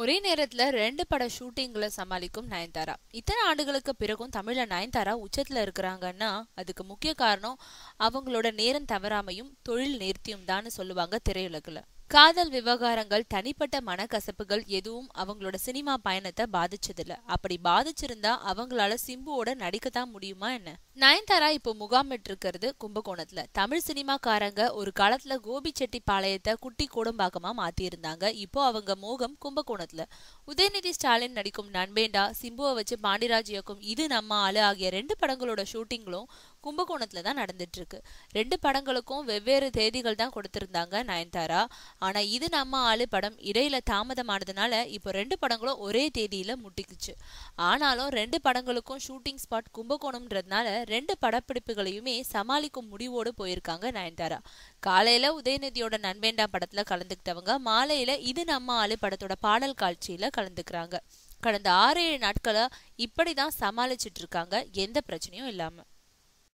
ஒரே நேரத்துல ரெண்டு பட ஷூட்டிங்ல சமாளிக்கும் நயன்தாரா இத்தனை ஆண்டுகளுக்கு பிறகும் தமிழ்ல நயன்தாரா உச்சத்துல இருக்கிறாங்கன்னா அதுக்கு முக்கிய காரணம் அவங்களோட நேரம் தவறாமையும் தொழில் நேர்த்தியும் தான் சொல்லுவாங்க திரையுலகில் காதல் விவகாரங்கள் தனிப்பட்ட மனக்கசப்புகள் எதுவும் அவங்களோட சினிமா பயணத்தை பாதிச்சதில்ல அப்படி பாதிச்சிருந்தா அவங்களால சிம்புவோட நடிக்கத்தான் முடியுமா என்ன நயன்தாரா இப்போ முகாமிட்டு இருக்கிறது கும்பகோணத்துல தமிழ் சினிமாக்காரங்க ஒரு காலத்துல கோபி செட்டி பாளையத்தை குட்டி கூடம்பாக்கமா இருந்தாங்க இப்போ அவங்க மோகம் கும்பகோணத்துல உதயநிதி ஸ்டாலின் நடிக்கும் நண்பேண்டா சிம்புவை வச்சு பாண்டிராஜ் இயக்கும் இது நம்ம ஆளு ஆகிய ரெண்டு படங்களோட ஷூட்டிங்களும் கும்பகோணத்தில் தான் நடந்துட்டுருக்கு ரெண்டு படங்களுக்கும் வெவ்வேறு தேதிகள் தான் கொடுத்துருந்தாங்க நயன்தாரா ஆனால் இது நம்ம ஆளு படம் இடையில தாமதமானதுனால இப்போ ரெண்டு படங்களும் ஒரே தேதியில் முட்டிக்குச்சு ஆனாலும் ரெண்டு படங்களுக்கும் ஷூட்டிங் ஸ்பாட் கும்பகோணம்ன்றதுனால ரெண்டு படப்பிடிப்புகளையுமே சமாளிக்கும் முடிவோடு போயிருக்காங்க நயன்தாரா காலையில் உதயநிதியோட நன்வேண்டா படத்தில் கலந்துக்கிட்டவங்க மாலையில் இது நம்ம ஆளு படத்தோட பாடல் காட்சியில் கலந்துக்கிறாங்க கடந்த ஆறு ஏழு நாட்களாக இப்படி தான் சமாளிச்சிட்டு இருக்காங்க எந்த பிரச்சனையும் இல்லாமல்